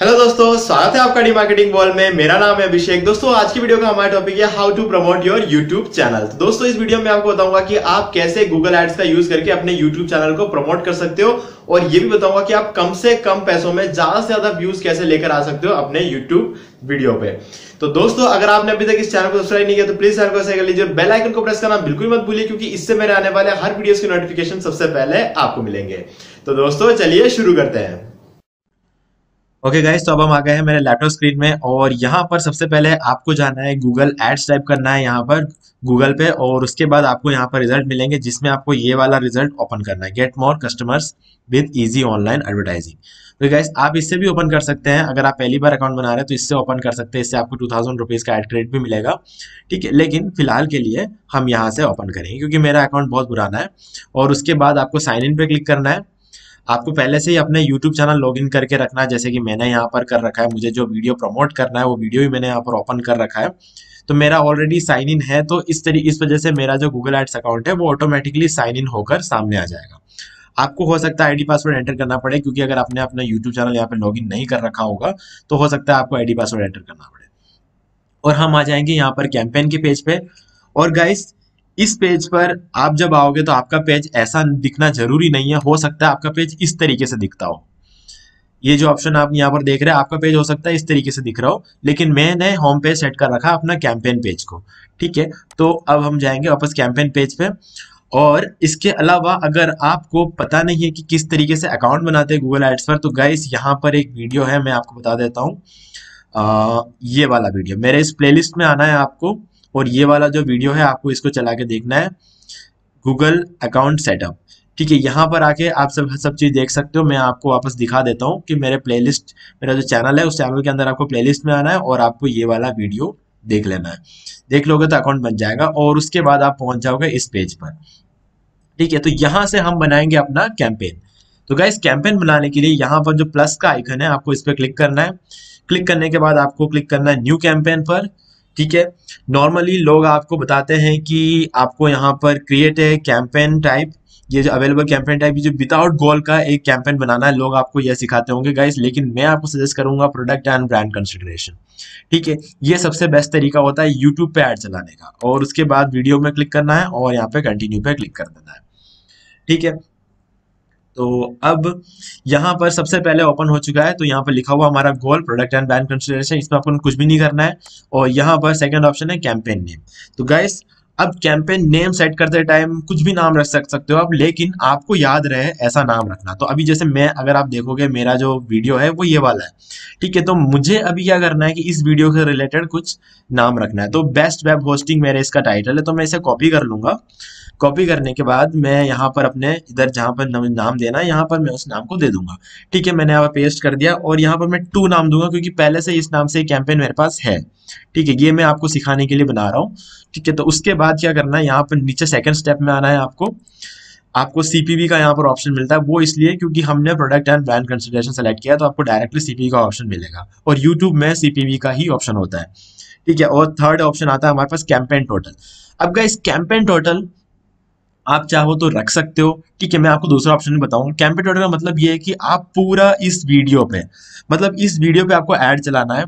hello दोस्तों स्वागत है आपका डी मार्केटिंग बॉल में मेरा नाम है अभिषेक दोस्तों आज की वीडियो का हमारा टॉपिक है how to promote your YouTube channel तो दोस्तों इस वीडियो में आपको बताऊंगा कि आप कैसे गूगल एड्स का यूज करके अपने यूट्यूब चैनल को प्रमोट कर सकते हो और ये भी बताऊंगा कि आप कम से कम पैसों में ज्यादा से ज्यादा व्यूज कैसे लेकर आ सकते हो अपने यूट्यूब वीडियो पे तो दोस्तों अगर आपने अभी तक इस चैनल को सब्सक्राइब नहीं किया तो प्लीज चैनल को सब्सक्राइब कर लीजिए और बेल आइकन को प्रेस करना बिल्कुल मत भूलिए क्योंकि इससे मेरे आने वाले हर वीडियो की नोटिफिकेशन सबसे पहले आपको मिलेंगे तो दोस्तों चलिए शुरू करते हैं ओके गाइस तो अब हम आ गए हैं मेरे लैपटॉप स्क्रीन में और यहाँ पर सबसे पहले आपको जाना है गूगल एड्स टाइप करना है यहाँ पर गूगल पे और उसके बाद आपको यहाँ पर रिजल्ट मिलेंगे जिसमें आपको ये वाला रिजल्ट ओपन करना है get more customers with easy online advertising तो गाइस आप इससे भी ओपन कर सकते हैं अगर आप पहली बार अकाउंट बना रहे हैं तो इससे ओपन कर सकते हैं इससे आपको टू थाउजेंड रुपीज़ का एड क्रेडिट भी मिलेगा ठीक है लेकिन फिलहाल के लिए हम यहाँ से ओपन करेंगे क्योंकि मेरा अकाउंट बहुत पुराना है और उसके बाद आपको साइन इन पे क्लिक करना है आपको पहले से ही अपने यूट्यूब चैनल लॉग इन करके रखना है जैसे कि मैंने यहाँ पर कर रखा है मुझे जो वीडियो प्रमोट करना है वो वीडियो भी मैंने यहाँ पर ओपन कर रखा है तो मेरा ऑलरेडी साइन इन है तो इस तरी इस वजह से मेरा जो गूगल एड्स अकाउंट है वो ऑटोमेटिकली साइन इन होकर सामने आ जाएगा आपको हो सकता है आईडी पासवर्ड एंटर करना पड़े क्योंकि अगर आपने अपना यूट्यूब चैनल यहाँ पर लॉगिन नहीं कर रखा होगा तो हो सकता है आपको आईडी पासवर्ड एंटर करना पड़े और हम आ जाएंगे यहाँ पर कैंपेन के पेज पे और गाइस इस पेज पर आप जब आओगे तो आपका पेज ऐसा दिखना जरूरी नहीं है हो सकता है आपका पेज इस तरीके से दिखता हो ये जो ऑप्शन आप यहाँ पर देख रहे हैं आपका पेज हो सकता है इस तरीके से दिख रहा हो लेकिन मैंने होम पेज सेट कर रखा अपना कैंपेन पेज को ठीक है तो अब हम जाएंगे वापस कैंपेन पेज पे और इसके अलावा अगर आपको पता नहीं है कि किस तरीके से अकाउंट बनाते हैं गूगल एड्स पर तो गाइस यहाँ पर एक वीडियो है मैं आपको बता देता हूँ ये वाला वीडियो मेरे इस प्लेलिस्ट में आना है आपको और ये वाला जो वीडियो है आपको इसको चला के देखना है गूगल अकाउंट सेटअप ठीक है यहाँ पर आके आप सब सब चीज़ देख सकते हो मैं आपको वापस दिखा देता हूँ कि मेरे प्लेलिस्ट मेरा जो चैनल है उस चैनल के अंदर आपको प्लेलिस्ट में आना है और आपको ये वाला वीडियो देख लेना है देख लोगे तो अकाउंट बन जाएगा और उसके बाद आप पहुंच जाओगे इस पेज पर ठीक है तो यहाँ से हम बनाएंगे अपना कैंपेन तो क्या कैंपेन बनाने के लिए यहाँ पर जो प्लस का आइकन है आपको इस पर क्लिक करना है क्लिक करने के बाद आपको क्लिक करना है न्यू कैंपेन पर ठीक है नॉर्मली लोग आपको बताते हैं कि आपको यहाँ पर क्रिएट है कैंपेन टाइप ये जो अवेलेबल कैंपेन टाइप जो विदाउट गोल का एक कैंपेन बनाना है लोग आपको यह सिखाते होंगे गाइस लेकिन मैं आपको सजेस्ट करूंगा प्रोडक्ट एंड ब्रांड कंसिडरेशन ठीक है ये सबसे बेस्ट तरीका होता है यूट्यूब पे ऐड चलाने का और उसके बाद वीडियो में क्लिक करना है और यहाँ पे कंटिन्यू पे क्लिक कर देना है ठीक है तो अब यहाँ पर सबसे पहले ओपन हो चुका है तो यहाँ पर लिखा हुआ हमारा goal product and brand consideration इसमें आपको कुछ भी नहीं करना है और यहाँ पर सेकेंड ऑप्शन है कैंपेन नेम तो गाइस अब कैंपेन नेम सेट करते टाइम कुछ भी नाम रख सकते हो आप लेकिन आपको याद रहे ऐसा नाम रखना तो अभी जैसे मैं अगर आप देखोगे मेरा जो वीडियो है वो ये वाला है ठीक है तो मुझे अभी क्या करना है कि इस वीडियो के रिलेटेड कुछ नाम रखना है तो बेस्ट वेब होस्टिंग मेरे इसका टाइटल है तो मैं इसे कॉपी कर लूंगा कॉपी करने के बाद मैं यहाँ पर अपने इधर जहाँ पर नाम देना है यहाँ पर मैं उस नाम को दे दूंगा ठीक है मैंने यहाँ पर पेस्ट कर दिया और यहाँ पर मैं टू नाम दूंगा क्योंकि पहले से इस नाम से कैंपेन मेरे पास है ठीक है ये मैं आपको सिखाने के लिए बना रहा हूँ ठीक है तो उसके बाद क्या करना है यहाँ पर नीचे सेकेंड स्टेप में आना है आपको आपको सीपीबी का यहाँ पर ऑप्शन मिलता है वो इसलिए क्योंकि हमने product and brand consideration select किया तो आपको डायरेक्टली सीपीबी का ऑप्शन मिलेगा और यूट्यूब में सीपीबी का ही ऑप्शन होता है ठीक है और थर्ड ऑप्शन आता है हमारे पास कैंपेन टोटल अब गाइस कैंपेन टोटल आप चाहो तो रख सकते हो ठीक है मैं आपको दूसरा ऑप्शन भी बताऊँ कैंपेन ऑर्डर का मतलब ये है कि आप पूरा इस वीडियो पे मतलब इस वीडियो पे आपको ऐड चलाना है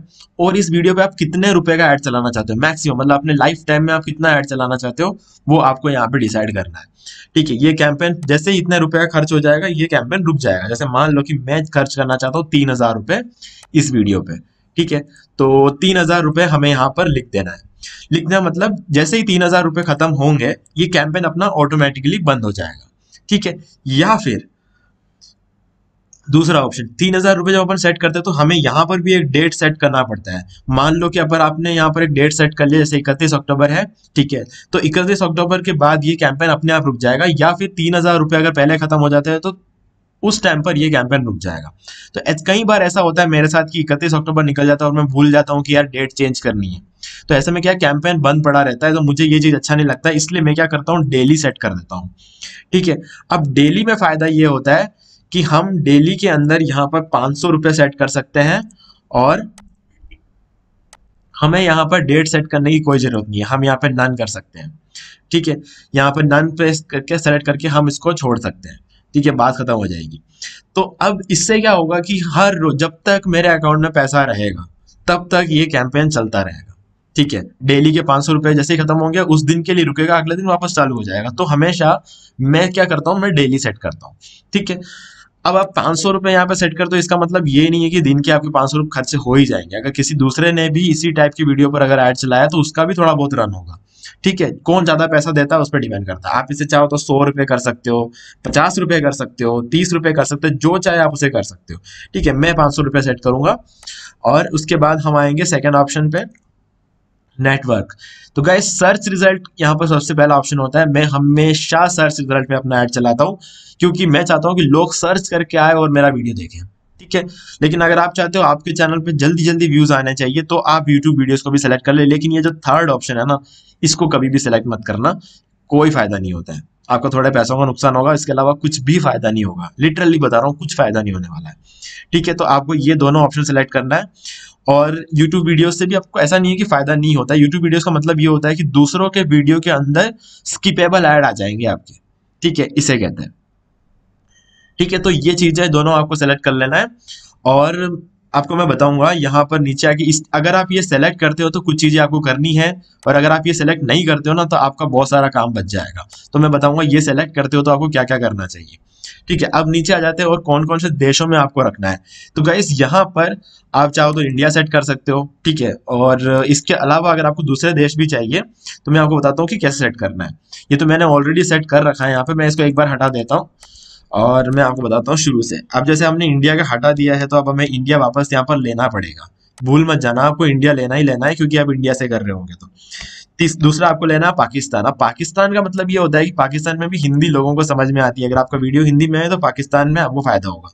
और इस वीडियो पे आप कितने रुपए का ऐड चलाना चाहते हो मैक्सिमम मतलब अपने लाइफ टाइम में आप कितना ऐड चलाना चाहते हो वो आपको यहाँ पे डिसाइड करना है ठीक है ये कैंपेन जैसे इतने रुपए का खर्च हो जाएगा ये कैंपेन रुक जाएगा जैसे मान लो कि मैं खर्च करना चाहता हूँ तीन इस वीडियो पे ठीक है तो तीन हजार रुपये हमें यहाँ पर लिख देना है लिखना मतलब जैसे ही तीन हजार रुपए खत्म होंगे ये कैंपेन अपना ऑटोमेटिकली बंद हो जाएगा ठीक है या फिर दूसरा ऑप्शन तीन हजार रुपए जब अपन सेट करते हैं तो हमें यहाँ पर भी एक डेट सेट करना पड़ता है मान लो कि अगर आपने यहाँ पर एक डेट सेट कर लिया जैसे इकतीस अक्टूबर है ठीक है तो इकतीस अक्टूबर के बाद ये कैंपेन अपने आप रुक जाएगा या फिर तीन हजार रुपये अगर पहले खत्म हो जाते हैं तो उस टाइम पर ये कैंपेन रुक जाएगा तो कई बार ऐसा होता है मेरे साथ कि इकतीस अक्टूबर निकल जाता है और मैं भूल जाता हूँ कि यार डेट चेंज करनी है तो ऐसे में क्या कैंपेन बंद पड़ा रहता है तो मुझे ये चीज़ अच्छा नहीं लगता इसलिए मैं क्या करता हूँ डेली सेट कर देता हूँ ठीक है अब डेली में फ़ायदा ये होता है कि हम डेली के अंदर यहाँ पर पांच सौ सेट कर सकते हैं और हमें यहाँ पर डेट सेट करने की कोई ज़रूरत नहीं है हम यहाँ पर नन कर सकते हैं ठीक है यहाँ पर नन प्रेस करके सेलेक्ट करके हम इसको छोड़ सकते हैं ठीक है बात खत्म हो जाएगी तो अब इससे क्या होगा कि हर रोज जब तक मेरे अकाउंट में पैसा रहेगा तब तक ये कैंपेन चलता रहेगा ठीक है डेली के पांच सौ रुपए जैसे ही खत्म होंगे उस दिन के लिए रुकेगा अगले दिन वापस चालू हो जाएगा तो हमेशा मैं क्या करता हूँ मैं डेली सेट करता हूँ ठीक है अब आप पाँच सौ रुपये यहाँ पर सेट कर दो तो इसका मतलब ये नहीं है कि दिन के आपके पाँच सौ रुपये खर्च हो ही जाएंगे अगर किसी दूसरे ने भी इसी टाइप की वीडियो पर अगर ऐड चलाया तो उसका भी थोड़ा बहुत रन होगा ठीक है कौन ज़्यादा पैसा देता है उस पर डिपेंड करता है आप इसे चाहो तो सौ रुपये कर सकते हो पचास रुपये कर सकते हो तीस रुपये कर सकते हो जो चाहे आप उसे कर सकते हो ठीक है मैं पाँच सौ रुपये सेट करूंगा और उसके बाद हम आएंगे सेकेंड ऑप्शन पे नेटवर्क तो गाय सर्च रिजल्ट यहाँ पर सबसे पहला ऑप्शन होता है मैं हमेशा सर्च रिजल्ट में अपना ऐड चलाता हूँ क्योंकि मैं चाहता हूँ कि लोग सर्च करके आए और मेरा वीडियो देखें ठीक है लेकिन अगर आप चाहते हो आपके चैनल पे जल्दी जल्दी व्यूज आने चाहिए तो आप यूट्यूब वीडियोस को भी सिलेक्ट कर ले लेकिन ये जो थर्ड ऑप्शन है ना इसको कभी भी सिलेक्ट मत करना कोई फायदा नहीं होता है आपका थोड़े पैसों का नुकसान होगा इसके अलावा कुछ भी फायदा नहीं होगा लिटरली बता रहा हूँ कुछ फायदा नहीं होने वाला है ठीक है तो आपको ये दोनों ऑप्शन सेलेक्ट करना है और यूट्यूब वीडियो से भी आपको ऐसा नहीं है कि फ़ायदा नहीं होता YouTube यूट्यूब का मतलब ये होता है कि दूसरों के वीडियो के अंदर स्किपेबल ऐड आ जाएंगे आपके ठीक है इसे कहते हैं ठीक है तो ये चीज़ें दोनों आपको सेलेक्ट कर लेना है और आपको मैं बताऊंगा यहाँ पर नीचे आके इस अगर आप ये सेलेक्ट करते हो तो कुछ चीज़ें आपको करनी है और अगर आप ये सेलेक्ट नहीं करते हो ना तो आपका बहुत सारा काम बच जाएगा तो मैं बताऊंगा ये सेलेक्ट करते हो तो आपको क्या क्या करना चाहिए ठीक है अब नीचे आ जाते हैं और कौन कौन से देशों में आपको रखना है तो गाइस यहाँ पर आप चाहो तो इंडिया सेट कर सकते हो ठीक है और इसके अलावा अगर आपको दूसरे देश भी चाहिए तो मैं आपको बताता हूँ कि कैसे सेट करना है ये तो मैंने ऑलरेडी सेट कर रखा है यहाँ पे मैं इसको एक बार हटा देता हूँ और मैं आपको बताता हूँ शुरू से अब जैसे हमने इंडिया का हटा दिया है तो अब हमें इंडिया वापस यहाँ पर लेना पड़ेगा भूल मत जाना आपको इंडिया लेना ही लेना है क्योंकि आप इंडिया से कर रहे होंगे तो दूसरा आपको लेना है पाकिस्तान अब पाकिस्तान का मतलब ये होता है कि पाकिस्तान में भी हिंदी लोगों को समझ में आती है अगर आपका वीडियो हिंदी में है तो पाकिस्तान में आपको फायदा होगा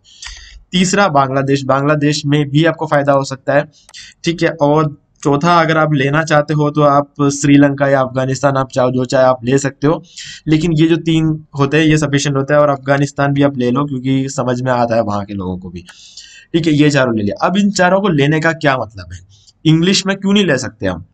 तीसरा बांग्लादेश बांग्लादेश में भी आपको फायदा हो सकता है ठीक है और चौथा अगर आप लेना चाहते हो तो आप श्रीलंका या अफगानिस्तान आप चाहो जो चाहे आप ले सकते हो लेकिन ये जो तीन होते हैं ये सफिशेंट होता है और अफगानिस्तान भी आप ले लो क्योंकि समझ में आता है वहां के लोगों को भी ठीक है ये चारों ले लिया अब इन चारों को लेने का क्या मतलब है इंग्लिश में क्यों नहीं ले सकते हम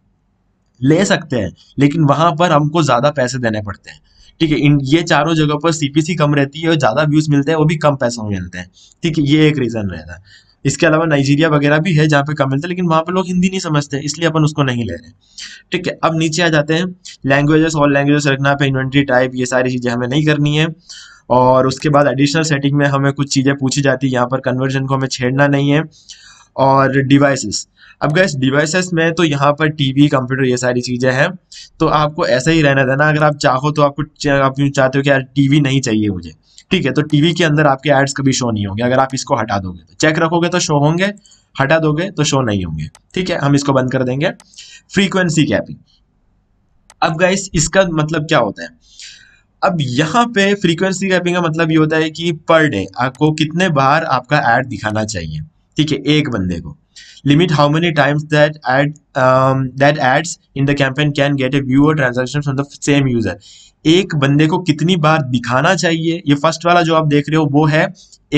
ले सकते हैं लेकिन वहां पर हमको ज्यादा पैसे देने पड़ते हैं ठीक है इन ये चारों जगह पर सीपीसी कम रहती है और ज़्यादा व्यूज मिलते हैं वो भी कम पैसों में मिलते हैं ठीक है ये एक रीज़न रहता है इसके अलावा नाइजीरिया वगैरह भी है जहाँ पे कम मिलता है लेकिन वहाँ पे लोग हिंदी नहीं समझते इसलिए अपन उसको नहीं ले रहे ठीक है अब नीचे आ जाते हैं लैंग्वेजेस और लैंग्वेजेस रखना पे इन्वेंट्री टाइप ये सारी चीज़ें हमें नहीं करनी है और उसके बाद एडिशनल सेटिंग में हमें कुछ चीज़ें पूछी जाती है यहाँ पर कन्वर्जन को हमें छेड़ना नहीं है और डिवाइसेस अब गैस डिवाइसेस में तो यहाँ पर टीवी कंप्यूटर ये सारी चीज़ें हैं तो आपको ऐसा ही रहना देना अगर आप चाहो तो आपको आप यूँ चाहते हो कि यार टीवी नहीं चाहिए मुझे ठीक है तो टीवी के अंदर आपके एड्स कभी शो नहीं होंगे अगर आप इसको हटा दोगे तो चेक रखोगे तो शो होंगे हटा दोगे तो शो नहीं होंगे ठीक है हम इसको बंद कर देंगे फ्रीक्वेंसी कैपिंग अब गैस इसका मतलब क्या होता है अब यहाँ पे फ्रीक्वेंसी कैपिंग का मतलब ये होता है कि पर डे आपको कितने बार आपका एड दिखाना चाहिए ठीक है एक बंदे को limit how many times that ad um, that ads in the campaign can get a view transaction from the same user एक बंदे को कितनी बार दिखाना चाहिए ये फर्स्ट वाला जो आप देख रहे हो वो है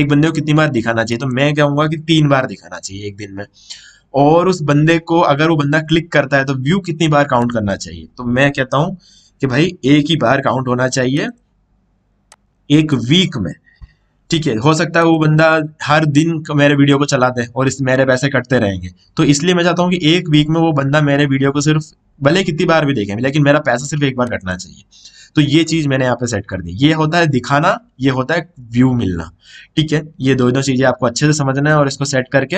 एक बंदे को कितनी बार दिखाना चाहिए तो मैं कहूँगा कि तीन बार दिखाना चाहिए एक दिन में और उस बंदे को अगर वो बंदा क्लिक करता है तो व्यू कितनी बार काउंट करना चाहिए तो मैं कहता हूँ कि भाई एक ही बार काउंट होना चाहिए एक वीक में ठीक है हो सकता है वो बंदा हर दिन मेरे वीडियो को चला दे और इस मेरे पैसे कटते रहेंगे तो इसलिए मैं चाहता हूँ कि एक वीक में वो बंदा मेरे वीडियो को सिर्फ भले कितनी बार भी देखें लेकिन मेरा पैसा सिर्फ एक बार कटना चाहिए तो ये चीज़ मैंने यहाँ पे सेट कर दी ये होता है दिखाना ये होता है व्यू मिलना ठीक है ये दोनों चीज़ें आपको अच्छे से समझना है और इसको सेट करके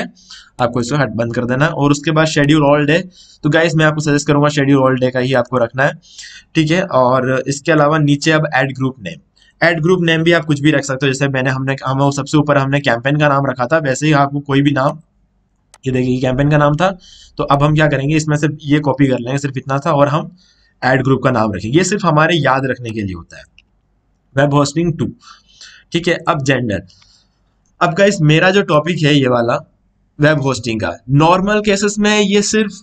आपको इसको हट बंद कर देना है और उसके बाद शेड्यूल ऑल डे तो गाइज मैं आपको सजेस्ट करूंगा शेड्यूल ऑल डे का ही आपको रखना है ठीक है और इसके अलावा नीचे अब ad group name ad group name भी आप कुछ भी रख सकते हो जैसे मैंने हमने हम सबसे ऊपर हमने कैंपेन का नाम रखा था वैसे ही आपको कोई भी नाम ये देखिए कैंपेन का नाम था तो अब हम क्या करेंगे इसमें सिर्फ ये कॉपी कर लेंगे सिर्फ इतना था और हम एड ग्रुप का नाम रखेंगे ये सिर्फ हमारे याद रखने के लिए होता है वेब होस्टिंग टू ठीक है अब जेंडर अब का मेरा जो टॉपिक है ये वाला वेब होस्टिंग का नॉर्मल केसेस में ये सिर्फ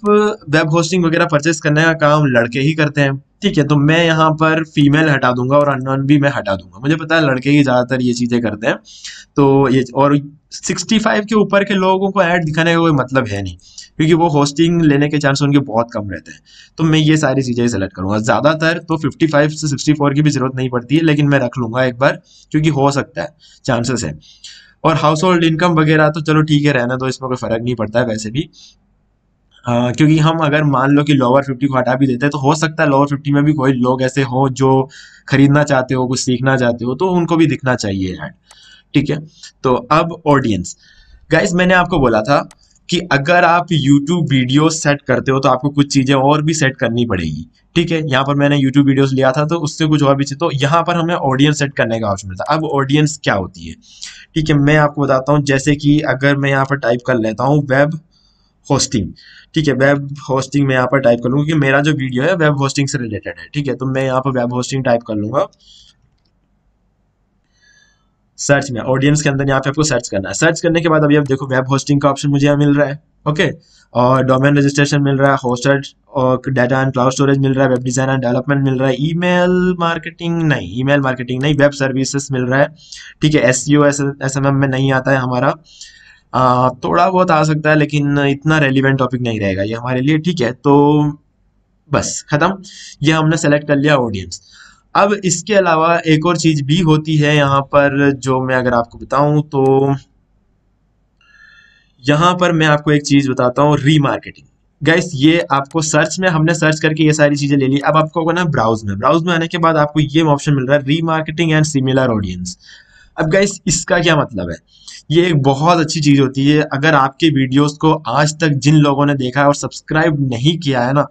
वेब होस्टिंग वगैरह परचेस करने का काम लड़के ही करते हैं ठीक है तो मैं यहाँ पर फीमेल हटा दूंगा और अननोन भी मैं हटा दूंगा मुझे पता है लड़के ही ज़्यादातर ये चीज़ें करते हैं तो ये और 65 के ऊपर के लोगों को ऐड दिखाने का कोई मतलब है नहीं क्योंकि वो होस्टिंग लेने के चांस उनके बहुत कम रहते हैं तो मैं ये सारी चीज़ें सेलेक्ट करूंगा ज़्यादातर तो 55 से 64 की भी ज़रूरत नहीं पड़ती है लेकिन मैं रख लूंगा एक बार क्योंकि हो सकता है चांसेस है और हाउस होल्ड इनकम वगैरह तो चलो ठीक है रहना तो इसमें कोई फ़र्क नहीं पड़ता है वैसे भी हाँ, क्योंकि हम अगर मान लो कि लोअर फिफ्टी को हटा भी देते हैं तो हो सकता है लोअर फिफ्टी में भी कोई लोग ऐसे हो जो खरीदना चाहते हो कुछ सीखना चाहते हो तो उनको भी दिखना चाहिए एड ठीक है तो अब ऑडियंस गाइज मैंने आपको बोला था कि अगर आप YouTube वीडियो सेट करते हो तो आपको कुछ चीज़ें और भी सेट करनी पड़ेगी ठीक है यहाँ पर मैंने YouTube वीडियोस लिया था तो उससे कुछ और भी चीज़ तो यहाँ पर हमें ऑडियंस सेट करने का ऑप्शन मिलता है अब ऑडियंस क्या होती है ठीक है मैं आपको बताता हूँ जैसे कि अगर मैं यहाँ पर टाइप कर लेता हूँ वेब होस्टिंग ठीक है वेब होस्टिंग में यहाँ पर टाइप कर लूँगा क्योंकि मेरा जो वीडियो है वेब होस्टिंग से रिलेटेड है ठीक है तो मैं यहाँ पर वेब होस्टिंग टाइप कर लूंगा सर्च में ऑडियंस के अंदर यहाँ पे आपको सर्च करना है सर्च करने के बाद अभी आप देखो वेब होस्टिंग का ऑप्शन मुझे यहाँ मिल रहा है ओके और डोमेन रजिस्ट्रेशन मिल रहा है होस्टेड और डाटा एंड क्लाउड स्टोरेज मिल रहा है वेब डिजाइन एंड डेवलपमेंट मिल रहा है ईमेल मार्केटिंग नहीं ईमेल मार्केटिंग नहीं वेब सर्विसेज मिल रहा है ठीक है S U S M M में नहीं आता है हमारा थोड़ा बहुत आ सकता है लेकिन इतना रेलिवेंट टॉपिक नहीं रहेगा ये हमारे लिए ठीक है तो बस ख़त्म ये हमने सेलेक्ट कर लिया ऑडियंस अब इसके अलावा एक और चीज़ भी होती है यहाँ पर जो मैं अगर आपको बताऊं तो यहाँ पर मैं आपको एक चीज़ बताता हूँ रीमार्केटिंग गैस ये आपको सर्च में हमने सर्च करके ये सारी चीज़ें ले ली अब आपको ना ब्राउज में ब्राउज में आने के बाद आपको ये ऑप्शन मिल रहा है रीमार्केटिंग एंड सिमिलर ऑडियंस अब गाइस इसका क्या मतलब है ये एक बहुत अच्छी चीज़ होती है अगर आपके वीडियोस को आज तक जिन लोगों ने देखा है और सब्सक्राइब नहीं किया है ना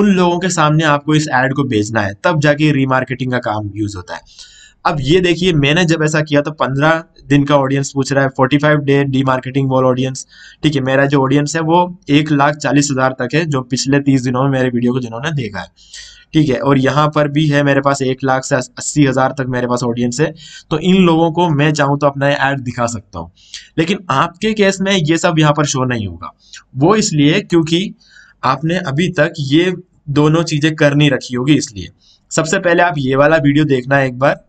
उन लोगों के सामने आपको इस एड को भेजना है तब जाके रीमार्केटिंग का काम यूज़ होता है अब ये देखिए मैंने जब ऐसा किया तो पंद्रह दिन का ऑडियंस पूछ रहा है forty five day D marketing wall audience ठीक है मेरा जो ऑडियंस है वो एक लाख चालीस हज़ार तक है जो पिछले तीस दिनों में मेरे वीडियो को जिन्होंने देखा है ठीक है और यहाँ पर भी है मेरे पास एक लाख से अस्सी हज़ार तक मेरे पास ऑडियंस है तो इन लोगों को मैं चाहूँ तो अपना ऐड दिखा सकता हूँ लेकिन आपके केस में ये सब यहाँ पर शो नहीं होगा वो इसलिए क्योंकि आपने अभी तक ये दोनों चीज़ें कर नहीं रखी होगी इसलिए सबसे पहले आप ये वाला वीडियो देखना है एक बार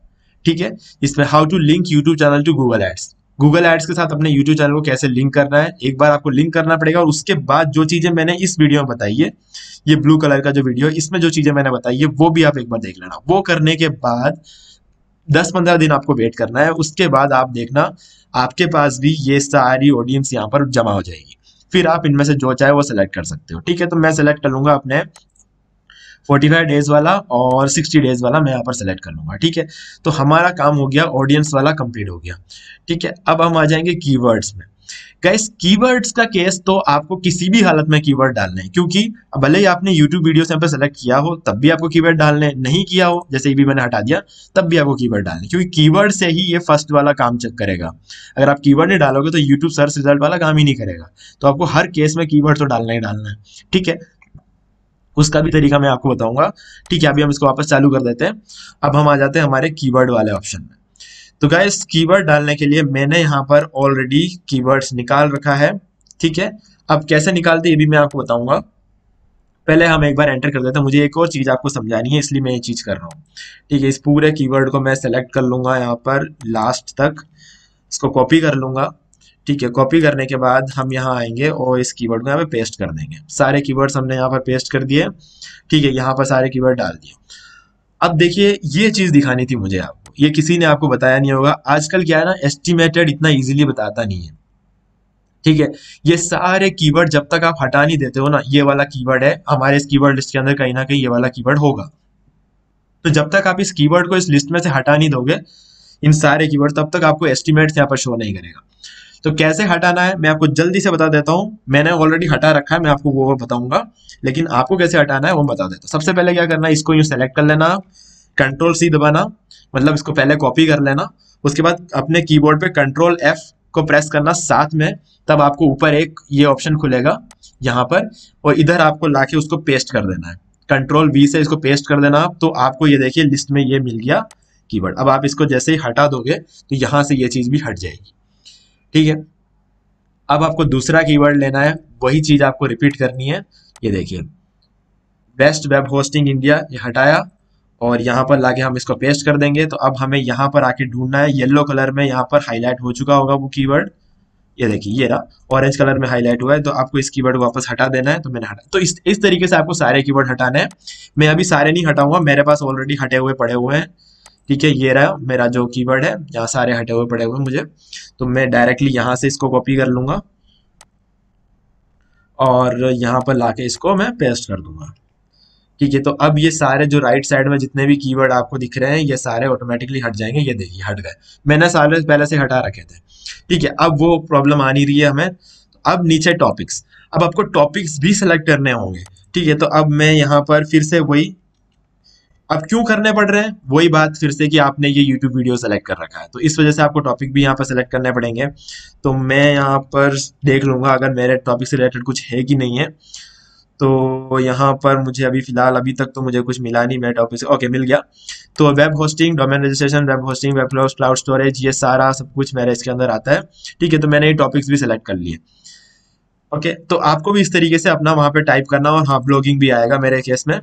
ठीक है इसमें how to link YouTube channel to Google Ads Google Ads के साथ अपने यूट्यूब चैनल को कैसे लिंक करना है एक बार आपको लिंक करना पड़ेगा और उसके बाद जो चीज़ें मैंने इस वीडियो में बताई है ये ब्लू कलर का जो वीडियो है इसमें जो चीज़ें मैंने बताई है वो भी आप एक बार देख लेना वो करने के बाद दस पंद्रह दिन आपको वेट करना है उसके बाद आप देखना आपके पास भी ये सारी ऑडियंस यहाँ पर जमा हो जाएगी फिर आप इनमें से जो चाहे वो सिलेक्ट कर सकते हो ठीक है तो मैं सिलेक्ट कर लूंगा अपने 45 डेज वाला और 60 डेज वाला मैं यहाँ पर सेलेक्ट कर लूंगा ठीक है तो हमारा काम हो गया ऑडियंस वाला कंप्लीट हो गया ठीक है अब हम आ जाएंगे कीवर्ड्स में गाइस कीवर्ड्स का केस तो आपको किसी भी हालत में कीवर्ड डालने हैं क्योंकि भले ही आपने यूट्यूब वीडियो से सेलेक्ट किया हो तब भी आपको कीवर्ड डालने नहीं किया हो जैसे भी मैंने हटा दिया तब भी आपको कीवर्ड डालने क्योंकि कीवर्ड से ही ये फर्स्ट वाला काम चेक करेगा अगर आप कीवर्ड नहीं डालोगे तो यूट्यूब सर्च रिजल्ट वाला काम ही नहीं करेगा तो आपको हर केस में कीवर्ड तो डालना ही डालना है ठीक है उसका भी तरीका मैं आपको बताऊंगा ठीक है अभी हम इसको वापस चालू कर देते हैं अब हम आ जाते हैं हमारे कीवर्ड वाले ऑप्शन में तो गाइस कीवर्ड डालने के लिए मैंने यहाँ पर ऑलरेडी कीवर्ड्स निकाल रखा है ठीक है अब कैसे निकालते ये भी मैं आपको बताऊंगा पहले हम एक बार एंटर कर देते हैं मुझे एक और चीज़ आपको समझानी है इसलिए मैं ये चीज़ कर रहा हूँ ठीक है इस पूरे कीवर्ड को मैं सेलेक्ट कर लूँगा यहाँ पर लास्ट तक इसको कॉपी कर लूंगा ठीक है कॉपी करने के बाद हम यहाँ आएंगे और इस कीवर्ड को यहाँ पे पेस्ट कर देंगे सारे कीवर्ड्स हमने यहाँ पर पेस्ट कर दिए ठीक है यहाँ पर सारे कीवर्ड डाल दिए अब देखिए ये चीज़ दिखानी थी मुझे आपको ये किसी ने आपको बताया नहीं होगा आजकल क्या है ना एस्टिमेटेड इतना इजीली बताता नहीं है ठीक है ये सारे कीवर्ड जब तक आप हटा नहीं देते हो ना ये वाला कीवर्ड है हमारे इस कीवर्ड लिस्ट के अंदर कहीं ना कहीं ये वाला कीवर्ड होगा तो जब तक आप इस कीवर्ड को इस लिस्ट में से हटा नहीं दोगे इन सारे कीवर्ड तब तक आपको एस्टिमेट यहाँ पर शो नहीं करेगा तो कैसे हटाना है मैं आपको जल्दी से बता देता हूँ मैंने ऑलरेडी हटा रखा है मैं आपको वो बताऊंगा लेकिन आपको कैसे हटाना है वो बता देता हूँ सबसे पहले क्या करना है इसको यूँ सेलेक्ट कर लेना कंट्रोल सी दबाना मतलब इसको पहले कॉपी कर लेना उसके बाद अपने कीबोर्ड पे कंट्रोल एफ को प्रेस करना साथ में तब आपको ऊपर एक ये ऑप्शन खुलेगा यहाँ पर और इधर आपको लाके उसको पेस्ट कर देना है कंट्रोल वी से इसको पेस्ट कर देना आप तो आपको ये देखिए लिस्ट में ये मिल गया कीवर्ड अब आप इसको जैसे ही हटा दोगे तो यहाँ से ये चीज़ भी हट जाएगी ठीक है अब आपको दूसरा कीवर्ड लेना है वही चीज़ आपको रिपीट करनी है ये देखिए बेस्ट वेब होस्टिंग इंडिया ये हटाया और यहाँ पर लाके हम इसको पेस्ट कर देंगे तो अब हमें यहाँ पर आके ढूंढना है येलो कलर में यहाँ पर हाईलाइट हो चुका होगा वो कीवर्ड ये देखिए ये ना ऑरेंज कलर में हाईलाइट हुआ है तो आपको इस कीवर्ड को वापस हटा देना है तो मैंने हटा तो इस इस तरीके से आपको सारे कीवर्ड हटाना है मैं अभी सारे नहीं हटाऊंगा मेरे पास ऑलरेडी हटे हुए पड़े हुए हैं ठीक है ये रहा मेरा जो कीवर्ड है यहाँ सारे हटे हुए पड़े हुए मुझे तो मैं डायरेक्टली यहाँ से इसको कॉपी कर लूँगा और यहाँ पर लाके इसको मैं पेस्ट कर दूंगा ठीक है तो अब ये सारे जो राइट साइड में जितने भी कीवर्ड आपको दिख रहे हैं ये सारे ऑटोमेटिकली हट जाएंगे ये देखिए हट गए मैंने सारे पहले से हटा रखे थे ठीक है अब वो प्रॉब्लम आ नहीं रही है हमें अब नीचे टॉपिक्स अब आपको टॉपिक्स भी सिलेक्ट करने होंगे ठीक है तो अब मैं यहाँ पर फिर से वही अब क्यों करने पड़ रहे हैं वही बात फिर से कि आपने ये यूट्यूब वीडियो सेलेक्ट कर रखा है तो इस वजह से आपको टॉपिक भी यहाँ पर सेलेक्ट करने पड़ेंगे तो मैं यहाँ पर देख लूंगा अगर मेरे टॉपिक से रिलेटेड कुछ है कि नहीं है तो यहाँ पर मुझे अभी फिलहाल अभी तक तो मुझे कुछ मिला नहीं मेरे टॉपिक से ओके मिल गया तो web hosting domain registration web hosting web cloud cloud storage ये सारा सब कुछ मेरे इसके अंदर आता है ठीक है तो मैंने ये टॉपिक्स भी सिलेक्ट कर लिए ओके तो आपको भी इस तरीके से अपना वहाँ पे टाइप करना और हाँ ब्लॉगिंग भी आएगा मेरे केस में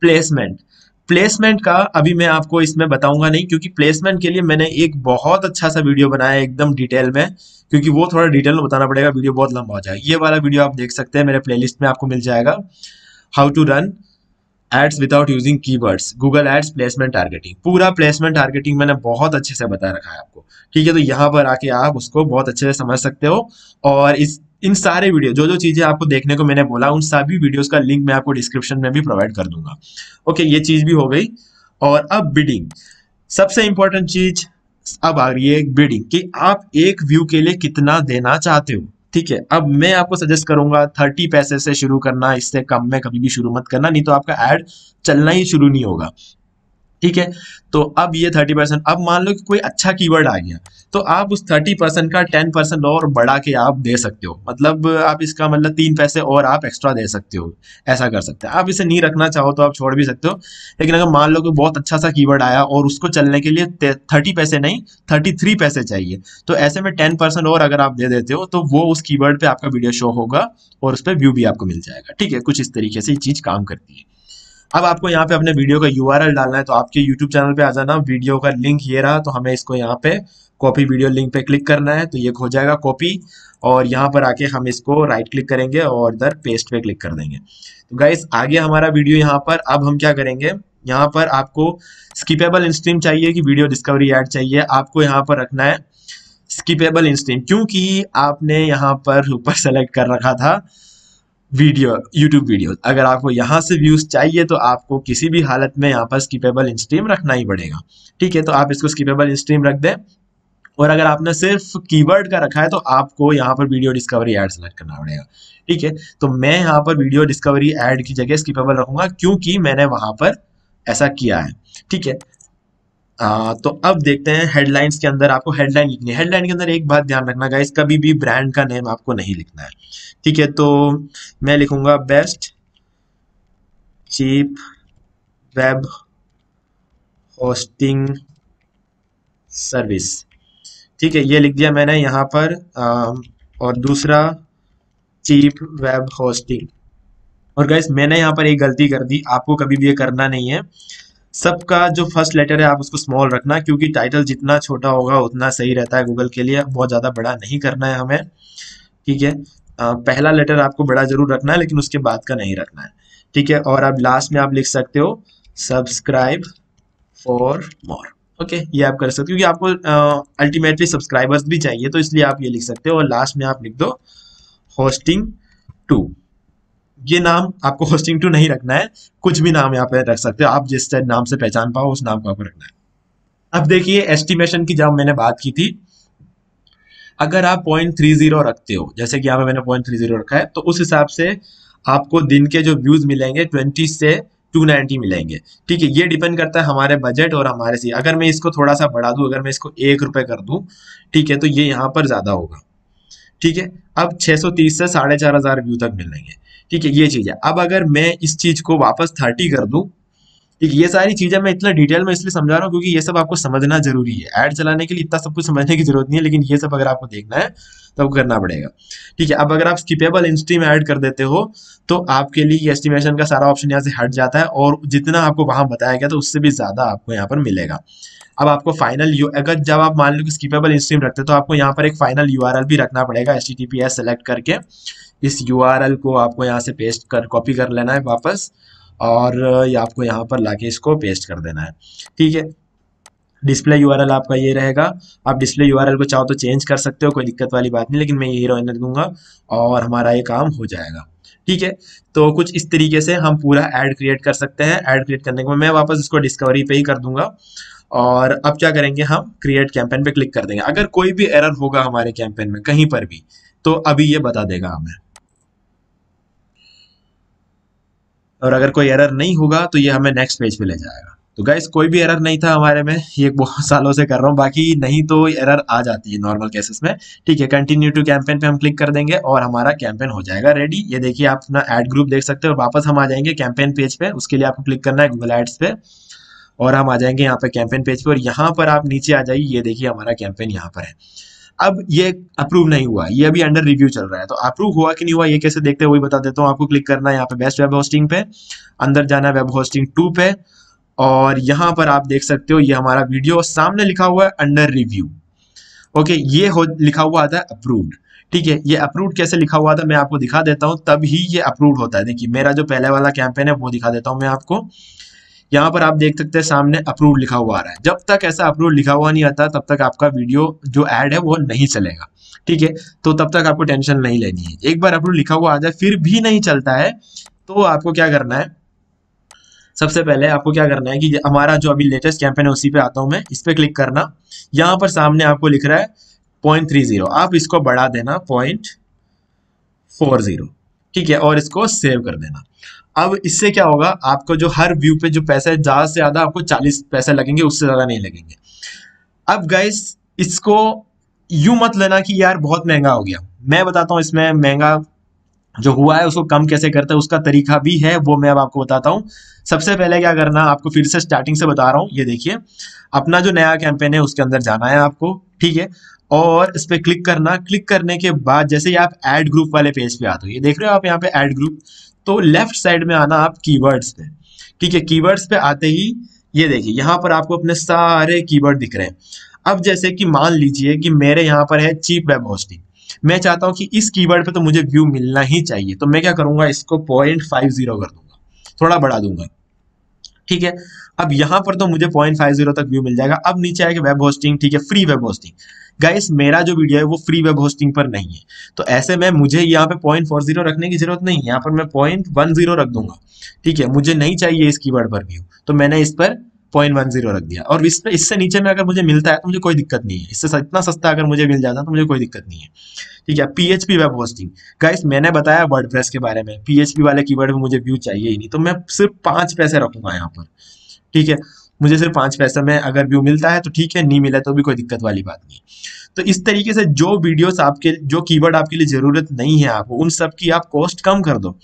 प्लेसमेंट प्लेसमेंट का अभी मैं आपको इसमें बताऊंगा नहीं क्योंकि प्लेसमेंट के लिए मैंने एक बहुत अच्छा सा वीडियो बनाया एकदम डिटेल में क्योंकि वो थोड़ा डिटेल में बताना पड़ेगा वीडियो बहुत लंबा हो जाएगा ये वाला वीडियो आप देख सकते हैं मेरे प्लेलिस्ट में आपको मिल जाएगा how to run ads without using keywords Google Ads placement targeting पूरा प्लेसमेंट टारगेटिंग मैंने बहुत अच्छे से बता रखा है आपको ठीक है तो यहाँ पर आके आप उसको बहुत अच्छे से समझ सकते हो और इस इन सारे वीडियो जो जो चीजें आपको देखने को मैंने बोला उन सभी वीडियोस का लिंक मैं आपको डिस्क्रिप्शन में भी प्रोवाइड कर दूंगा ओके ये चीज भी हो गई और अब बिडिंग सबसे इंपॉर्टेंट चीज अब आ रही है बिडिंग कि आप एक व्यू के लिए कितना देना चाहते हो ठीक है अब मैं आपको सजेस्ट करूंगा थर्टी पैसे से शुरू करना इससे कम में कभी भी शुरू मत करना नहीं तो आपका एड चलना ही शुरू नहीं होगा ठीक है तो अब ये थर्टी परसेंट अब मान लो कि कोई अच्छा कीवर्ड आ गया तो आप उस थर्टी परसेंट का टेन परसेंट और बढ़ा के आप दे सकते हो मतलब आप इसका मतलब तीन पैसे और आप एक्स्ट्रा दे सकते हो ऐसा कर सकते हो आप इसे नहीं रखना चाहो तो आप छोड़ भी सकते हो लेकिन अगर मान लो कि बहुत अच्छा सा कीवर्ड आया और उसको चलने के लिए थर्टी पैसे नहीं थर्टी थ्री पैसे चाहिए तो ऐसे में टेन परसेंट और अगर आप दे देते हो तो वो उस की आपका वीडियो शो होगा और उस पर व्यू भी आपको मिल जाएगा ठीक है कुछ इस तरीके से ये चीज़ काम करती है अब आपको यहाँ पे अपने वीडियो का यू डालना है तो आपके यूट्यूब चैनल पे आ जाना वीडियो का लिंक ये रहा तो हमें इसको यहाँ पे कॉपी वीडियो लिंक पे क्लिक करना है तो ये हो जाएगा कॉपी और यहाँ पर आके हम इसको राइट क्लिक करेंगे और इधर पेस्ट पे क्लिक कर देंगे तो गाइस आगे हमारा वीडियो यहाँ पर अब हम क्या करेंगे यहाँ पर आपको स्कीपेबल इंस्ट्रीम चाहिए कि वीडियो डिस्कवरी एड चाहिए आपको यहाँ पर रखना है स्कीपेबल इंस्ट्रीम क्योंकि आपने यहाँ पर ऊपर सेलेक्ट कर रखा था वीडियो यूट्यूब वीडियो अगर आपको यहाँ से व्यूज़ चाहिए तो आपको किसी भी हालत में यहाँ पर स्कीपेबल इंस्ट्रीम रखना ही पड़ेगा ठीक है तो आप इसको स्कीपेबल इंस्ट्रीम रख दें और अगर आपने सिर्फ कीवर्ड का रखा है तो आपको यहाँ पर वीडियो डिस्कवरी एड सेलेक्ट करना पड़ेगा ठीक है तो मैं यहाँ पर वीडियो डिस्कवरी एड की जगह स्कीपेबल रखूंगा क्योंकि मैंने वहां पर ऐसा किया है ठीक है आ, तो अब देखते हैं हेडलाइंस के अंदर आपको हेडलाइन लिखनी है हेडलाइन के अंदर एक बात ध्यान रखना गाइस कभी भी ब्रांड का नेम आपको नहीं लिखना है ठीक है तो मैं लिखूंगा best cheap web hosting service ठीक है ये लिख दिया मैंने यहाँ पर आ, और दूसरा चीप वेब होस्टिंग और गाइस मैंने यहाँ पर एक गलती कर दी आपको कभी भी ये करना नहीं है सबका जो फर्स्ट लेटर है आप उसको स्मॉल रखना क्योंकि टाइटल जितना छोटा होगा उतना सही रहता है गूगल के लिए बहुत ज़्यादा बड़ा नहीं करना है हमें ठीक है पहला लेटर आपको बड़ा जरूर रखना है लेकिन उसके बाद का नहीं रखना है ठीक है और आप लास्ट में आप लिख सकते हो सब्सक्राइब फॉर मोर ओके ये आप कर सकते हो क्योंकि आपको अल्टीमेटली सब्सक्राइबर्स भी चाहिए तो इसलिए आप ये लिख सकते हो और लास्ट में आप लिख दो होस्टिंग टू ये नाम आपको होस्टिंग टू नहीं रखना है कुछ भी नाम यहाँ पे रख सकते हो आप जिस नाम से पहचान पाओ उस नाम को आपको रखना है अब देखिए एस्टिमेशन की जब मैंने बात की थी अगर आप पॉइंट थ्री जीरो रखते हो जैसे कि यहाँ पे मैंने पॉइंट थ्री जीरो रखा है तो उस हिसाब से आपको दिन के जो व्यूज मिलेंगे ट्वेंटी से टू नाइनटी मिलेंगे ठीक है ये डिपेंड करता है हमारे बजट और हमारे से अगर मैं इसको थोड़ा सा बढ़ा दूँ अगर मैं इसको एक रुपए कर दूँ ठीक है तो ये यहाँ पर ज़्यादा होगा ठीक है अब तीस से साढ़े चार हज़ार व्यू तक मिलेंगे ठीक है ये चीज़ है अब अगर मैं इस चीज़ को वापस थर्टी कर दूँ ठीक ये सारी चीज़ें मैं इतना डिटेल में इसलिए समझा रहा हूँ क्योंकि ये सब आपको समझना जरूरी है एड चलाने के लिए इतना सब कुछ समझने की जरूरत नहीं है लेकिन ये सब अगर आपको देखना है तो आपको करना पड़ेगा ठीक है अब अगर आप स्कीपेबल इंस्ट्री में ऐड कर देते हो तो आपके लिए एस्टिमेशन का सारा ऑप्शन यहाँ से हट जाता है और जितना आपको वहां बताया गया तो उससे भी ज़्यादा आपको यहाँ पर मिलेगा अब आपको फाइनल यू अगर जब आप मान लो कि स्कीपेबल इंस्ट्रीम रखते हो तो आपको यहाँ पर एक फाइनल यू भी रखना पड़ेगा एस टी सेलेक्ट करके इस यू को आपको यहाँ से पेस्ट कर कॉपी कर लेना है वापस और ये आपको यहाँ पर लाके इसको पेस्ट कर देना है ठीक है डिस्प्ले यू आपका ये रहेगा आप डिस्प्ले यू को चाहो तो चेंज कर सकते हो कोई दिक्कत वाली बात नहीं लेकिन मैं यही रहने दूंगा और हमारा ये काम हो जाएगा ठीक है तो कुछ इस तरीके से हम पूरा ऐड क्रिएट कर सकते हैं ऐड क्रिएट करने के बाद मैं वापस इसको डिस्कवरी पे ही कर दूंगा और अब क्या करेंगे हम क्रिएट कैंपेन पे क्लिक कर देंगे अगर कोई भी एरर होगा हमारे कैंपेन में कहीं पर भी तो अभी ये बता देगा हमें और अगर कोई एरर नहीं होगा तो ये हमें नेक्स्ट पेज पे ले जाएगा तो गाइस कोई भी एरर नहीं था हमारे में ये बहुत सालों से कर रहा हूँ बाकी नहीं तो एरर आ जाती है नॉर्मल केसेस में ठीक है कंटिन्यू टू कैंपेन पे हम क्लिक कर देंगे और हमारा कैंपेन हो जाएगा रेडी ये देखिए आप अपना एड ग्रुप देख सकते हो और वापस हम आ जाएंगे कैंपेन पेज पे उसके लिए आपको क्लिक करना है गूगल एड्स पे और हम आ जाएंगे यहाँ पे कैंपेन पेज पे और यहाँ पर आप नीचे आ जाइए ये देखिए हमारा कैंपेन यहाँ पर है अब ये अप्रूव नहीं हुआ ये अभी अंडर रिव्यू चल रहा है तो अप्रूव हुआ कि नहीं हुआ ये कैसे देखते हैं वही बता देता हूँ आपको क्लिक करना है यहाँ पे बेस्ट वेब होस्टिंग पे अंदर जाना है वेब होस्टिंग टू पे और यहाँ पर आप देख सकते हो ये हमारा वीडियो सामने लिखा हुआ है अंडर रिव्यू ओके ये हो लिखा हुआ आता है अप्रूव्ड ठीक है ये अप्रूव कैसे लिखा हुआ था मैं आपको दिखा देता हूँ तब ही ये अप्रूव होता है देखिए मेरा जो पहले वाला कैंपेन है वो दिखा देता हूँ मैं आपको यहाँ पर आप देख सकते हैं सामने अप्रूव लिखा हुआ आ रहा है जब तक ऐसा अप्रूव लिखा हुआ नहीं आता तब तक आपका वीडियो जो एड है वो नहीं चलेगा ठीक है तो तब तक आपको टेंशन नहीं लेनी है एक बार अप्रूव लिखा हुआ आ जाए फिर भी नहीं चलता है तो आपको क्या करना है सबसे पहले आपको क्या करना है कि हमारा जो अभी लेटेस्ट कैंपेन है उसी पे आता हूं मैं इस पर क्लिक करना यहाँ पर सामने आपको लिख रहा है पॉइंट थ्री जीरो आप इसको बढ़ा देना पॉइंट फोर जीरो ठीक है और इसको सेव कर देना अब इससे क्या होगा आपको जो हर व्यू पे जो पैसा है ज़्यादा से ज़्यादा आपको चालीस पैसे लगेंगे उससे ज़्यादा नहीं लगेंगे अब गैस इसको यू मत लेना कि यार बहुत महंगा हो गया मैं बताता हूँ इसमें महंगा जो हुआ है उसको कम कैसे करते हैं उसका तरीका भी है वो मैं अब आपको बताता हूँ सबसे पहले क्या करना आपको फिर से स्टार्टिंग से बता रहा हूँ ये देखिए अपना जो नया कैंपेन है उसके अंदर जाना है आपको ठीक है और इस पर क्लिक करना क्लिक करने के बाद जैसे ही आप एड ग्रुप वाले पेज पे आते हो ये देख रहे हो आप यहाँ पे एड ग्रुप तो लेफ्ट साइड में आना आप कीवर्ड्स पे ठीक है कीवर्ड्स पे आते ही ये देखिए यहाँ पर आपको अपने सारे कीवर्ड दिख रहे हैं अब जैसे कि मान लीजिए कि मेरे यहाँ पर है चीप वेब होस्टिंग मैं चाहता हूँ कि इस कीवर्ड पे तो मुझे व्यू मिलना ही चाहिए तो मैं क्या करूंगा इसको पॉइंट फाइव जीरो कर दूंगा थोड़ा बढ़ा दूंगा ठीक है अब यहाँ पर तो मुझे पॉइंट फाइव जीरो तक व्यू मिल जाएगा अब नीचे आएगा वेब होस्टिंग ठीक है फ्री वेब होस्टिंग गाइस मेरा जो वीडियो है वो फ्री वेब होस्टिंग पर नहीं है तो ऐसे में मुझे यहाँ पे पॉइंट फोर जीरो रखने की जरूरत नहीं यहाँ पर मैं पॉइंट वन जीरो रख दूंगा ठीक है मुझे नहीं चाहिए इस कीवर्ड पर व्यू तो मैंने इस पर पॉइंट वन जीरो रख दिया और इस पर इससे नीचे में अगर मुझे मिलता है तो मुझे कोई दिक्कत नहीं है इससे इतना सस्ता अगर मुझे मिल जाता तो मुझे कोई दिक्कत नहीं है ठीक है पीएचपी वेब होस्टिंग गाइस मैंने बताया वर्डप्रेस के बारे में पीएचपी वाले कीवर्ड में मुझे व्यू चाहिए ही नहीं तो मैं सिर्फ पांच पैसे रखूंगा यहाँ पर ठीक है मुझे सिर्फ पांच पैसा में अगर व्यू मिलता है तो ठीक है नहीं मिला तो भी कोई दिक्कत वाली बात नहीं तो इस तरीके से जो वीडियोस आपके जो कीवर्ड आपके लिए ज़रूरत नहीं है आपको उन सब की आप कॉस्ट कम कर दो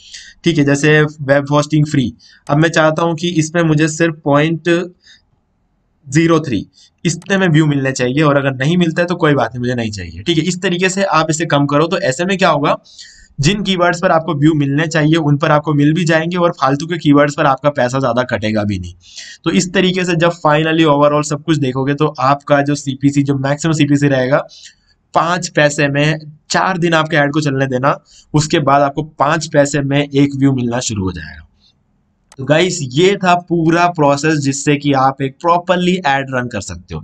ठीक है जैसे वेब होस्टिंग फ्री अब मैं चाहता हूं कि इसमें मुझे सिर्फ पॉइंट जीरो थ्री इसमें में व्यू मिलने चाहिए और अगर नहीं मिलता है तो कोई बात नहीं मुझे नहीं चाहिए ठीक है इस तरीके से आप इसे कम करो तो ऐसे में क्या होगा जिन कीवर्ड्स पर आपको व्यू मिलने चाहिए उन पर आपको मिल भी जाएंगे और फालतू के कीवर्ड्स पर आपका पैसा ज़्यादा कटेगा भी नहीं तो इस तरीके से जब फाइनली ओवरऑल सब कुछ देखोगे तो आपका जो सी जो मैक्सिमम सी रहेगा पांच पैसे में चार दिन आपके ऐड को चलने देना उसके बाद आपको पांच पैसे में एक व्यू मिलना शुरू हो जाएगा तो गाइस ये था पूरा प्रोसेस जिससे कि आप एक प्रॉपरली एड रन कर सकते हो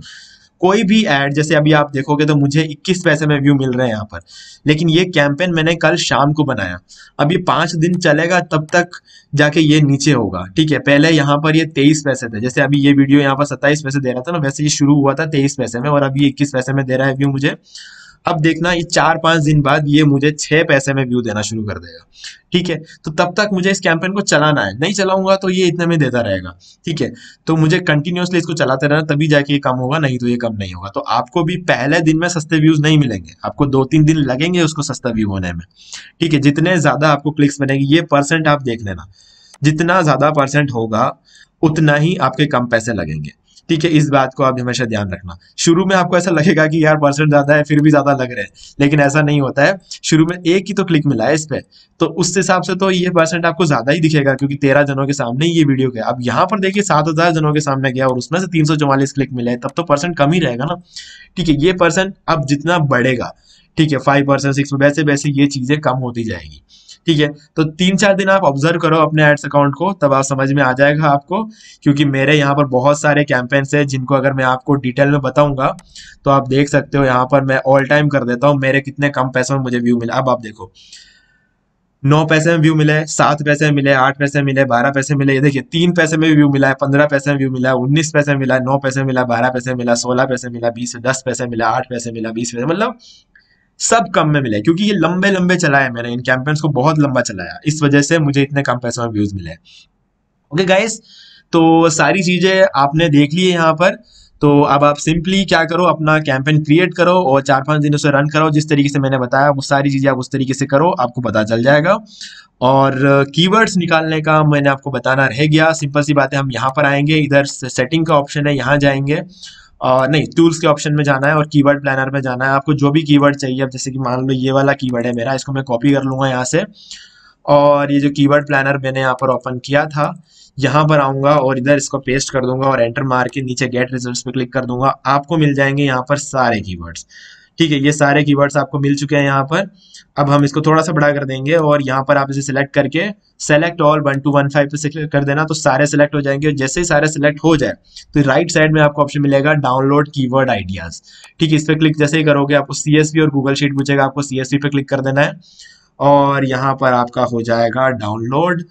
कोई भी एड जैसे अभी आप देखोगे तो मुझे 21 पैसे में व्यू मिल रहे हैं यहाँ पर लेकिन ये कैंपेन मैंने कल शाम को बनाया अभी पांच दिन चलेगा तब तक जाके ये नीचे होगा ठीक है पहले यहाँ पर ये तेईस पैसे थे जैसे अभी ये वीडियो यहाँ पर सत्ताईस पैसे दे रहा था ना वैसे ये शुरू हुआ था तेईस पैसे में और अभी इक्कीस पैसे में दे रहा है व्यू मुझे अब देखना ये चार पाँच दिन बाद ये मुझे छह पैसे में व्यू देना शुरू कर देगा ठीक है तो तब तक मुझे इस कैंपेन को चलाना है नहीं चलाऊंगा तो ये इतने में देता रहेगा ठीक है तो मुझे कंटिन्यूसली इसको चलाते रहना तभी जाके ये कम होगा नहीं तो ये कम नहीं होगा तो आपको भी पहले दिन में सस्ते व्यूज नहीं मिलेंगे आपको दो तीन दिन लगेंगे उसको सस्ता व्यू होने में ठीक है जितने ज़्यादा आपको क्लिक्स बनेंगे ये परसेंट आप देख लेना जितना ज़्यादा परसेंट होगा उतना ही आपके कम पैसे लगेंगे ठीक है इस बात को आप हमेशा ध्यान रखना शुरू में आपको ऐसा लगेगा कि यार परसेंट ज्यादा है फिर भी ज्यादा लग रहे हैं लेकिन ऐसा नहीं होता है शुरू में एक ही तो क्लिक मिला है इस पर तो उस हिसाब से तो ये परसेंट आपको ज्यादा ही दिखेगा क्योंकि तेरह जनों के सामने ये वीडियो गया अब यहाँ पर देखिए सात हजार जनों के सामने गया और उसमें से तीन सौ चौवालीस क्लिक मिले तब तो परसेंट कम ही रहेगा ना ठीक है ये परसेंट अब जितना बढ़ेगा ठीक है फाइव परसेंट सिक्स वैसे वैसे ये चीजें कम होती जाएगी ठीक है तो तीन चार दिन आप ऑब्जर्व करो अपने एड्स अकाउंट को तब आप समझ में आ जाएगा आपको क्योंकि मेरे यहाँ पर बहुत सारे कैंपेन्स है जिनको अगर मैं आपको डिटेल में बताऊंगा तो आप देख सकते हो यहाँ पर मैं ऑल टाइम कर देता हूँ मेरे कितने कम पैसों में मुझे व्यू मिला अब आप देखो नौ पैसे में व्यू मिले सात पैसे में मिले आठ पैसे मिले बारह पैसे मिले ये देखिए तीन पैसे में व्यू मिला है पंद्रह पैसे में व्यू मिला है उन्नीस पैसे मिला नौ पैसे मिला बारह पैसे मिला सोलह पैसे मिला बीस दस पैसे मिला आठ पैसे मिला बीस पैसे मतलब सब कम में मिले क्योंकि ये लंबे लंबे चलाए मैंने इन कैंपेन्स को बहुत लंबा चलाया इस वजह से मुझे इतने कम पैसों में व्यूज मिले ओके गाइस तो सारी चीज़ें आपने देख ली है यहाँ पर तो अब आप सिंपली क्या करो अपना कैंपेन क्रिएट करो और चार पांच दिनों से रन करो जिस तरीके से मैंने बताया वो सारी चीज़ें आप उस तरीके से करो आपको पता चल जाएगा और कीवर्ड्स निकालने का मैंने आपको बताना रह गया सिंपल सी बात है हम यहाँ पर आएंगे इधर सेटिंग का ऑप्शन है यहाँ जाएंगे और नहीं टूल्स के ऑप्शन में जाना है और कीवर्ड प्लानर में जाना है आपको जो भी कीवर्ड चाहिए अब जैसे कि मान लो ये वाला कीवर्ड है मेरा इसको मैं कॉपी कर लूँगा यहाँ से और ये जो कीवर्ड प्लानर मैंने यहाँ पर ओपन किया था यहाँ पर आऊँगा और इधर इसको पेस्ट कर दूंगा और एंटर मार के नीचे गेट रिजल्ट्स पे क्लिक कर दूंगा आपको मिल जाएंगे यहाँ पर सारे कीवर्ड्स ठीक है ये सारे कीवर्ड्स आपको मिल चुके हैं यहाँ पर अब हम इसको थोड़ा सा बड़ा कर देंगे और यहाँ पर आप इसे सिलेक्ट करके select all one two one five पे कर देना तो सारे सिलेक्ट हो जाएंगे और जैसे ही सारे सिलेक्ट हो जाए तो राइट साइड में आपको ऑप्शन मिलेगा डाउनलोड कीवर्ड आइडियाज ठीक है इस पर क्लिक जैसे ही करोगे आपको सी और गूगल शीट पूछेगा आपको सी पे क्लिक कर देना है और यहाँ पर आपका हो जाएगा डाउनलोड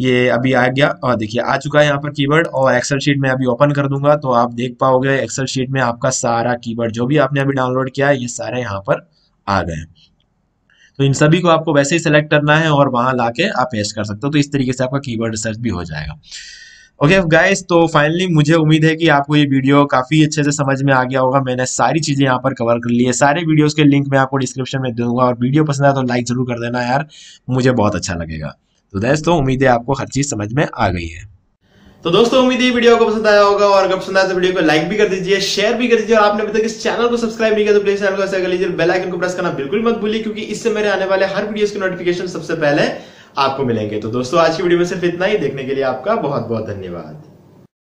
ये अभी आ गया और देखिए आ चुका है यहाँ पर कीवर्ड और एक्सेल शीट में अभी ओपन कर दूंगा तो आप देख पाओगे एक्सेल शीट में आपका सारा कीवर्ड जो भी आपने अभी डाउनलोड किया है ये सारे यहाँ पर आ गए तो इन सभी को आपको वैसे ही सिलेक्ट करना है और वहां ला के आप पेस्ट कर सकते हो तो इस तरीके से आपका कीवर्ड रिसर्च भी हो जाएगा ओके okay, गाइस तो फाइनली मुझे उम्मीद है कि आपको ये वीडियो काफ़ी अच्छे से समझ में आ गया होगा मैंने सारी चीज़ें यहाँ पर कवर कर ली है सारे वीडियोस के लिंक मैं आपको डिस्क्रिप्शन में दूंगा और वीडियो पसंद आया तो लाइक ज़रूर कर देना यार मुझे बहुत अच्छा लगेगा तो दोस्तों उम्मीद है आपको हर चीज़ समझ में आ गई है तो दोस्तों उम्मीद है वीडियो को पसंद आया होगा और अगर पसंद आया तो वीडियो को लाइक भी कर दीजिए शेयर भी कर दीजिए और आपने अभी तक इस चैनल को सब्सक्राइब नहीं किया तो प्लीज चैनल को कर लीजिए बेल आइकन को प्रेस करना बिल्कुल मत भूलिए क्योंकि इससे मेरे आने वाले हर वीडियो के नोटिफिकेशन सबसे पहले आपको मिलेंगे तो दोस्तों आज की वीडियो में सिर्फ इतना ही देखने के लिए आपका बहुत बहुत धन्यवाद